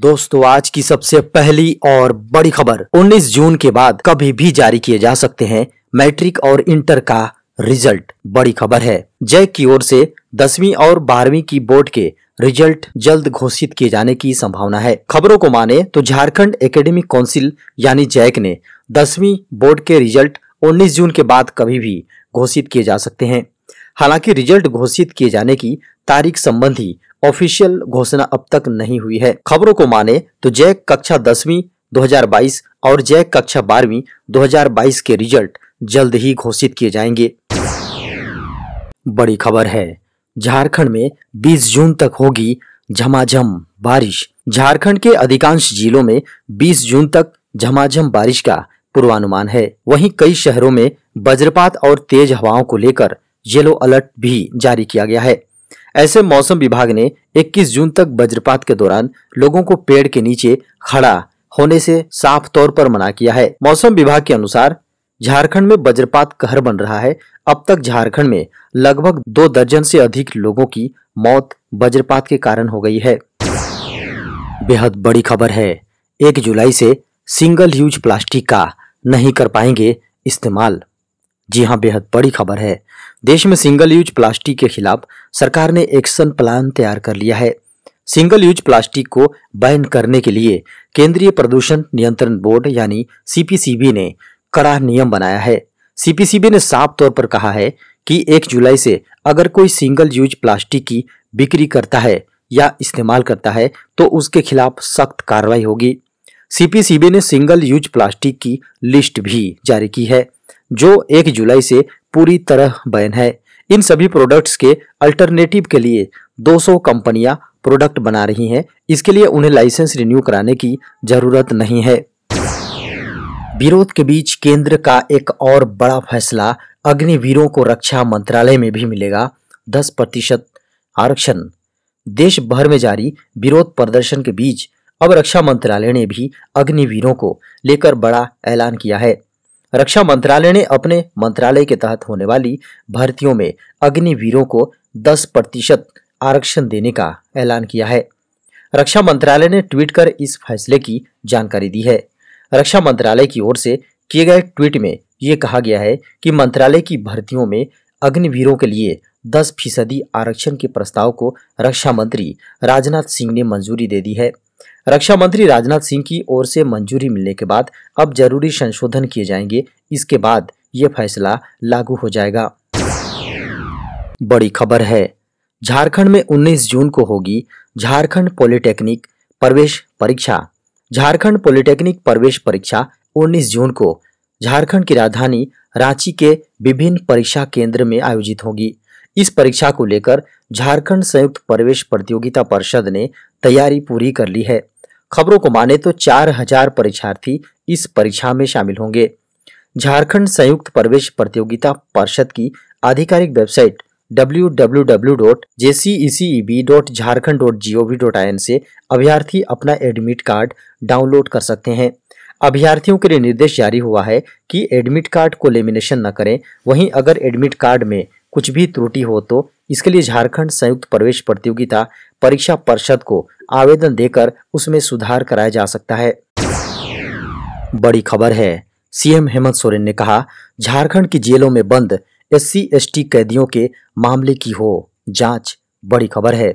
दोस्तों आज की सबसे पहली और बड़ी खबर 19 जून के बाद कभी भी जारी किए जा सकते हैं मैट्रिक और इंटर का रिजल्ट बड़ी खबर है जय की ओर से दसवीं और बारहवीं की बोर्ड के रिजल्ट जल्द घोषित किए जाने की संभावना है खबरों को माने तो झारखंड एकेडमिक काउंसिल यानी जैक ने दसवीं बोर्ड के रिजल्ट 19 जून के बाद कभी भी घोषित किए जा सकते हैं हालांकि रिजल्ट घोषित किए जाने की तारीख संबंधी ऑफिशियल घोषणा अब तक नहीं हुई है खबरों को माने तो जैक कक्षा दसवीं 2022 और जैक कक्षा बारहवीं 2022 के रिजल्ट जल्द ही घोषित किए जाएंगे बड़ी खबर है झारखंड में 20 जून तक होगी झमाझम बारिश झारखंड के अधिकांश जिलों में 20 जून तक झमाझम बारिश का पूर्वानुमान है वहीं कई शहरों में वज्रपात और तेज हवाओं को लेकर येलो अलर्ट भी जारी किया गया है ऐसे मौसम विभाग ने 21 जून तक वज्रपात के दौरान लोगों को पेड़ के नीचे खड़ा होने से साफ तौर पर मना किया है मौसम विभाग के अनुसार झारखंड में वज्रपात कहर बन रहा है अब तक झारखंड में लगभग दो दर्जन से अधिक लोगों की मौत वज्रपात के कारण हो गई है बेहद बड़ी खबर है एक जुलाई से सिंगल यूज प्लास्टिक का नहीं कर पाएंगे इस्तेमाल जी हाँ बेहद बड़ी खबर है देश में सिंगल यूज प्लास्टिक के खिलाफ सरकार ने एक्शन प्लान तैयार कर लिया है सिंगल यूज प्लास्टिक को बैन करने के लिए केंद्रीय प्रदूषण नियंत्रण बोर्ड यानी सीपीसीबी ने कड़ा नियम बनाया है सीपीसीबी ने साफ तौर पर कहा है कि 1 जुलाई से अगर कोई सिंगल यूज प्लास्टिक की बिक्री करता है या इस्तेमाल करता है तो उसके खिलाफ सख्त कार्रवाई होगी सीपीसीबी ने सिंगल यूज प्लास्टिक की लिस्ट भी जारी की है जो 1 जुलाई से पूरी तरह बैन है इन सभी प्रोडक्ट्स के अल्टरनेटिव के लिए 200 कंपनियां प्रोडक्ट बना रही हैं इसके लिए उन्हें लाइसेंस रिन्यू कराने की जरूरत नहीं है विरोध के बीच केंद्र का एक और बड़ा फैसला अग्निवीरों को रक्षा मंत्रालय में भी मिलेगा दस प्रतिशत आरक्षण देश भर में जारी विरोध प्रदर्शन के बीच अब रक्षा मंत्रालय ने भी अग्निवीरों को लेकर बड़ा ऐलान किया है रक्षा मंत्रालय ने अपने मंत्रालय के तहत होने वाली भर्तियों में अग्निवीरों को 10 प्रतिशत आरक्षण देने का ऐलान किया है रक्षा मंत्रालय ने ट्वीट कर इस फैसले की जानकारी दी है रक्षा मंत्रालय की ओर से किए गए ट्वीट में ये कहा गया है कि मंत्रालय की भर्तियों में अग्निवीरों के लिए दस फीसदी आरक्षण के प्रस्ताव को रक्षा मंत्री राजनाथ सिंह ने मंजूरी दे दी है रक्षा मंत्री राजनाथ सिंह की ओर से मंजूरी मिलने के बाद अब जरूरी संशोधन किए जाएंगे इसके बाद ये फैसला लागू हो जाएगा बड़ी खबर है झारखंड में 19 जून को होगी झारखंड पॉलिटेक्निक प्रवेश परीक्षा झारखंड पॉलिटेक्निक प्रवेश परीक्षा 19 जून को झारखंड की राजधानी रांची के विभिन्न परीक्षा केंद्र में आयोजित होगी इस परीक्षा को लेकर झारखंड संयुक्त प्रवेश प्रतियोगिता परिषद ने तैयारी पूरी कर ली है खबरों को माने तो चार हजार परीक्षार्थी इस परीक्षा में शामिल होंगे झारखंड संयुक्त प्रवेश प्रतियोगिता परिषद की आधिकारिक वेबसाइट www.jceceb.jharkhand.gov.in से अभ्यर्थी अपना एडमिट कार्ड डाउनलोड कर सकते हैं अभ्यर्थियों के लिए निर्देश जारी हुआ है कि एडमिट कार्ड को लेमिनेशन न करें वहीं अगर एडमिट कार्ड में कुछ भी त्रुटि हो तो इसके लिए झारखंड संयुक्त प्रवेश प्रतियोगिता परीक्षा परिषद को आवेदन देकर उसमें सुधार कराया जा सकता है बड़ी खबर है सीएम हेमंत सोरेन ने कहा झारखंड की जेलों में बंद एससी एसटी कैदियों के मामले की हो जांच बड़ी खबर है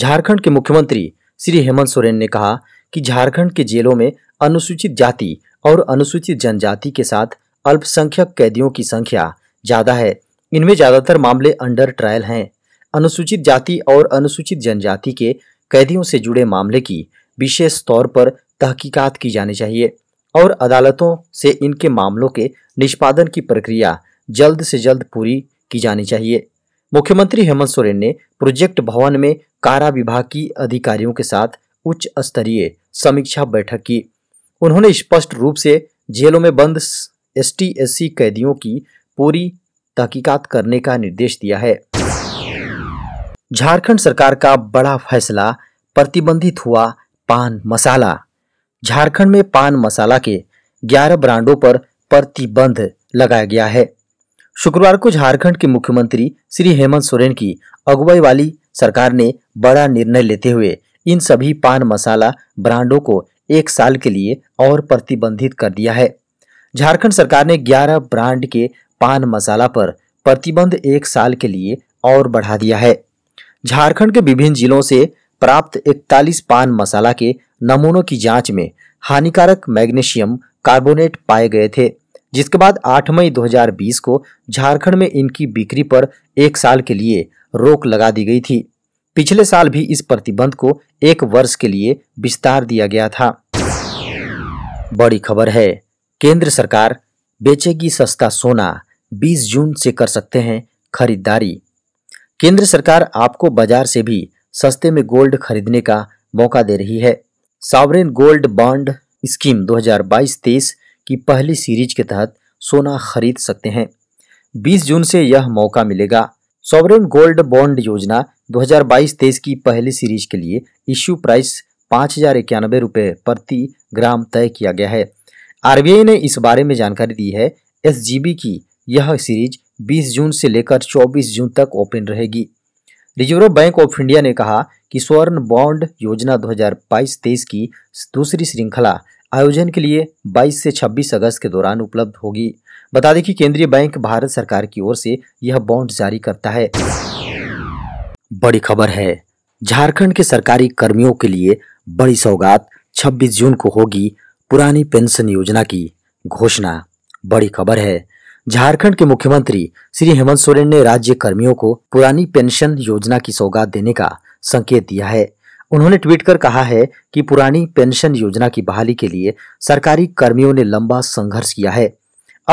झारखंड के मुख्यमंत्री श्री हेमंत सोरेन ने कहा कि झारखंड के जेलों में अनुसूचित जाति और अनुसूचित जनजाति के साथ अल्पसंख्यक कैदियों की संख्या ज़्यादा है इनमें ज्यादातर मामले अंडर ट्रायल हैं अनुसूचित जाति और अनुसूचित जनजाति के कैदियों से जुड़े मामले की विशेष तौर पर तहकीकात की जानी चाहिए और अदालतों से इनके मामलों के निष्पादन की प्रक्रिया जल्द से जल्द पूरी की जानी चाहिए मुख्यमंत्री हेमंत सोरेन ने प्रोजेक्ट भवन में कारा विभाग की अधिकारियों के साथ उच्च स्तरीय समीक्षा बैठक की उन्होंने स्पष्ट रूप से जेलों में बंद एस टी कैदियों की पूरी तहकीकात करने का निर्देश दिया है झारखंड सरकार का बड़ा फैसला प्रतिबंधित हुआ पान मसाला झारखंड में पान मसाला के 11 ब्रांडों पर प्रतिबंध लगाया गया है शुक्रवार को झारखंड के मुख्यमंत्री श्री हेमंत सोरेन की अगुवाई वाली सरकार ने बड़ा निर्णय लेते हुए इन सभी पान मसाला ब्रांडों को एक साल के लिए और प्रतिबंधित कर दिया है झारखंड सरकार ने 11 ब्रांड के पान मसाला पर प्रतिबंध एक साल के लिए और बढ़ा दिया है झारखंड के विभिन्न जिलों से प्राप्त 41 पान मसाला के नमूनों की जांच में हानिकारक मैग्नीशियम कार्बोनेट पाए गए थे जिसके बाद 8 मई 2020 को झारखंड में इनकी बिक्री पर एक साल के लिए रोक लगा दी गई थी पिछले साल भी इस प्रतिबंध को एक वर्ष के लिए विस्तार दिया गया था बड़ी खबर है केंद्र सरकार बेचेगी सस्ता सोना 20 जून से कर सकते हैं खरीदारी केंद्र सरकार आपको बाजार से भी सस्ते में गोल्ड खरीदने का मौका दे रही है सावरेन गोल्ड बॉन्ड स्कीम 2022-23 की पहली सीरीज के तहत सोना खरीद सकते हैं 20 जून से यह मौका मिलेगा सॉवरेन गोल्ड बॉन्ड योजना 2022-23 की पहली सीरीज के लिए इश्यू प्राइस पाँच हजार इक्यानवे रुपये प्रति ग्राम तय किया गया है आरबीआई ने इस बारे में जानकारी दी है एस की यह सीरीज 20 जून से लेकर 24 जून तक ओपन रहेगी रिजर्व बैंक ऑफ इंडिया ने कहा कि स्वर्ण बॉन्ड योजना 2022-23 की दूसरी श्रृंखला आयोजन के लिए 22 से 26 अगस्त के दौरान उपलब्ध होगी बता दें कि केंद्रीय बैंक भारत सरकार की ओर से यह बॉन्ड जारी करता है बड़ी खबर है झारखंड के सरकारी कर्मियों के लिए बड़ी सौगात 26 जून को होगी पुरानी पेंशन योजना की घोषणा बड़ी खबर है झारखंड के मुख्यमंत्री श्री हेमंत सोरेन ने राज्य कर्मियों को पुरानी पेंशन योजना की सौगात देने का संकेत दिया है उन्होंने ट्वीट कर कहा है कि पुरानी पेंशन योजना की बहाली के लिए सरकारी कर्मियों ने लंबा संघर्ष किया है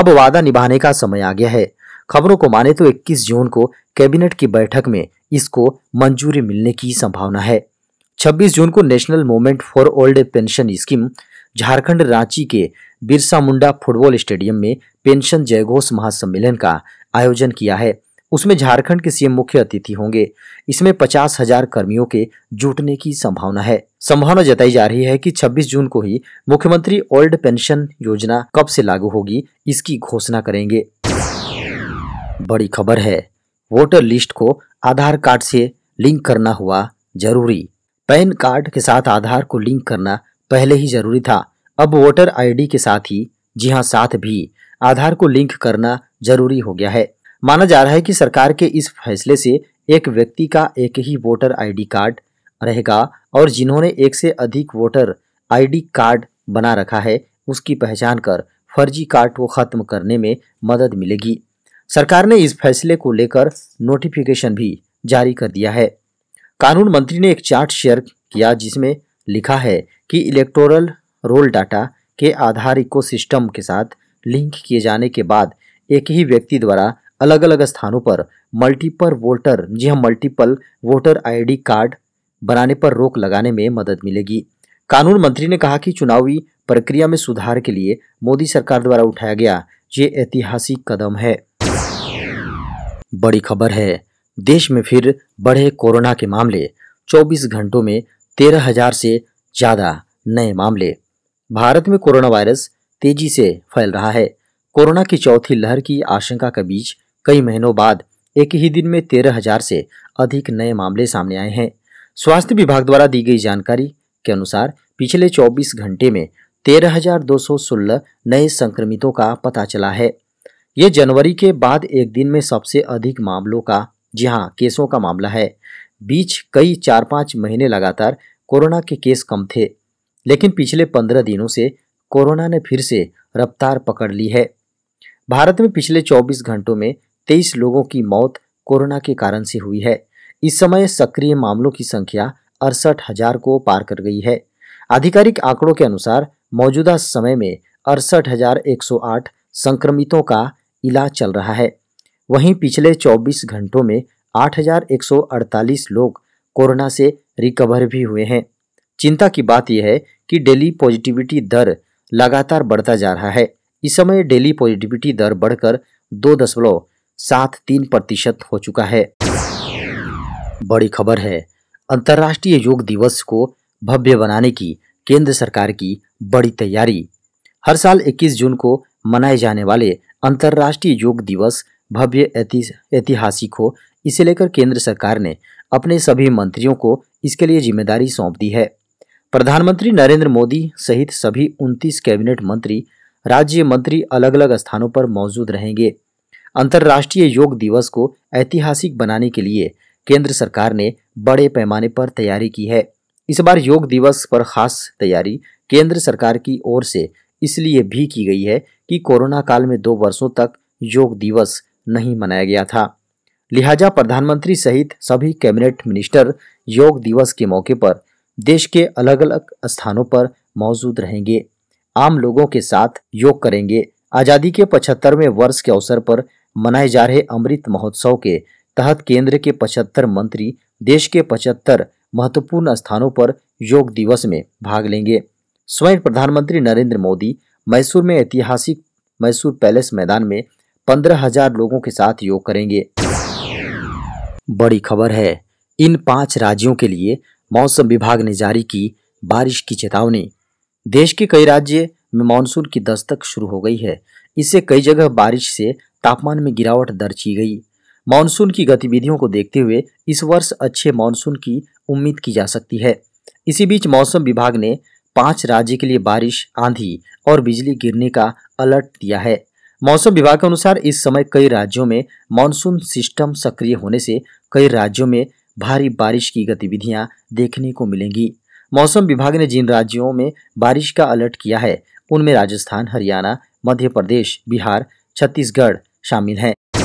अब वादा निभाने का समय आ गया है खबरों को माने तो 21 जून को कैबिनेट की बैठक में इसको मंजूरी मिलने की संभावना है 26 जून को national movement for old pension scheme Jharkhand Ranchi के बिरसा मुंडा फुटबॉल स्टेडियम में पेंशन जयघोष महासम्मेलन का आयोजन किया है उसमें झारखंड के सीएम मुख्य अतिथि होंगे इसमें पचास हजार कर्मियों के जुटने की संभावना है संभावना जताई जा रही है कि 26 जून को ही मुख्यमंत्री ओल्ड पेंशन योजना कब से लागू होगी इसकी घोषणा करेंगे बड़ी खबर है वोटर लिस्ट को आधार कार्ड से लिंक करना हुआ जरूरी पैन कार्ड के साथ आधार को लिंक करना पहले ही जरूरी था अब वोटर आईडी के साथ ही जी हाँ साथ भी आधार को लिंक करना जरूरी हो गया है माना जा रहा है कि सरकार के इस फैसले से एक व्यक्ति का एक ही वोटर आईडी कार्ड रहेगा और जिन्होंने एक से अधिक वोटर आईडी कार्ड बना रखा है उसकी पहचान कर फर्जी कार्ड को खत्म करने में मदद मिलेगी सरकार ने इस फैसले को लेकर नोटिफिकेशन भी जारी कर दिया है कानून मंत्री ने एक चार्ट शेयर किया जिसमें लिखा है कि इलेक्टोरल रोल डाटा के आधार इकोसिस्टम के साथ लिंक किए जाने के बाद एक ही व्यक्ति द्वारा अलग अलग स्थानों पर मल्टीपल वोटर जी हाँ मल्टीपल वोटर आईडी कार्ड बनाने पर रोक लगाने में मदद मिलेगी कानून मंत्री ने कहा कि चुनावी प्रक्रिया में सुधार के लिए मोदी सरकार द्वारा उठाया गया ये ऐतिहासिक कदम है बड़ी खबर है देश में फिर बढ़े कोरोना के मामले 24 घंटों में तेरह हजार से ज़्यादा नए मामले भारत में कोरोना वायरस तेजी से फैल रहा है कोरोना की चौथी लहर की आशंका के बीच कई महीनों बाद एक ही दिन में तेरह हजार से अधिक नए मामले सामने आए हैं स्वास्थ्य विभाग द्वारा दी गई जानकारी के अनुसार पिछले 24 घंटे में तेरह नए संक्रमितों का पता चला है ये जनवरी के बाद एक दिन में सबसे अधिक मामलों का जहां केसों का मामला है बीच कई चार पाँच महीने लगातार कोरोना के केस कम थे लेकिन पिछले पंद्रह दिनों से कोरोना ने फिर से रफ्तार पकड़ ली है भारत में पिछले 24 घंटों में 23 लोगों की मौत कोरोना के कारण से हुई है इस समय सक्रिय मामलों की संख्या अड़सठ हजार को पार कर गई है आधिकारिक आंकड़ों के अनुसार मौजूदा समय में अड़सठ हजार एक सौ आठ संक्रमितों का इलाज चल रहा है वहीं पिछले 24 घंटों में 8,148 लोग कोरोना से रिकवर भी हुए हैं चिंता की बात यह है कि डेली पॉजिटिविटी दर लगातार बढ़ता जा रहा है इस समय डेली पॉजिटिविटी दर बढ़कर दो दशमलव सात तीन प्रतिशत हो चुका है बड़ी खबर है अंतर्राष्ट्रीय योग दिवस को भव्य बनाने की केंद्र सरकार की बड़ी तैयारी हर साल 21 जून को मनाए जाने वाले अंतर्राष्ट्रीय योग दिवस भव्य ऐतिहासिक हो इसे लेकर केंद्र सरकार ने अपने सभी मंत्रियों को इसके लिए जिम्मेदारी सौंप दी है प्रधानमंत्री नरेंद्र मोदी सहित सभी उनतीस कैबिनेट मंत्री राज्य मंत्री अलग अलग स्थानों पर मौजूद रहेंगे अंतर्राष्ट्रीय योग दिवस को ऐतिहासिक बनाने के लिए केंद्र सरकार ने बड़े पैमाने पर तैयारी की है इस बार योग दिवस पर खास तैयारी केंद्र सरकार की ओर से इसलिए भी की गई है कि कोरोना काल में दो वर्षों तक योग दिवस नहीं मनाया गया था लिहाजा प्रधानमंत्री सहित सभी कैबिनेट मिनिस्टर योग दिवस के मौके पर देश के अलग अलग स्थानों पर मौजूद रहेंगे आम लोगों के साथ योग करेंगे आज़ादी के पचहत्तरवें वर्ष के अवसर पर मनाए जा रहे अमृत महोत्सव के तहत केंद्र के पचहत्तर मंत्री देश के पचहत्तर महत्वपूर्ण स्थानों पर योग दिवस में भाग लेंगे स्वयं प्रधानमंत्री नरेंद्र मोदी मैसूर में ऐतिहासिक मैसूर पैलेस मैदान में पंद्रह हजार लोगों के साथ योग करेंगे बड़ी खबर है इन पांच राज्यों के लिए मौसम विभाग ने जारी की बारिश की चेतावनी देश के कई राज्य में मानसून की दस्तक शुरू हो गई है इससे कई जगह बारिश से तापमान में गिरावट दर्ज की गई मानसून की गतिविधियों को देखते हुए इस वर्ष अच्छे मानसून की उम्मीद की जा सकती है इसी बीच मौसम विभाग ने पांच राज्य के लिए बारिश आंधी और बिजली गिरने का अलर्ट दिया है मौसम विभाग के अनुसार इस समय कई राज्यों में मानसून सिस्टम सक्रिय होने से कई राज्यों में भारी बारिश की गतिविधियां देखने को मिलेंगी मौसम विभाग ने जिन राज्यों में बारिश का अलर्ट किया है उनमें राजस्थान हरियाणा मध्य प्रदेश बिहार छत्तीसगढ़ शामिल हैं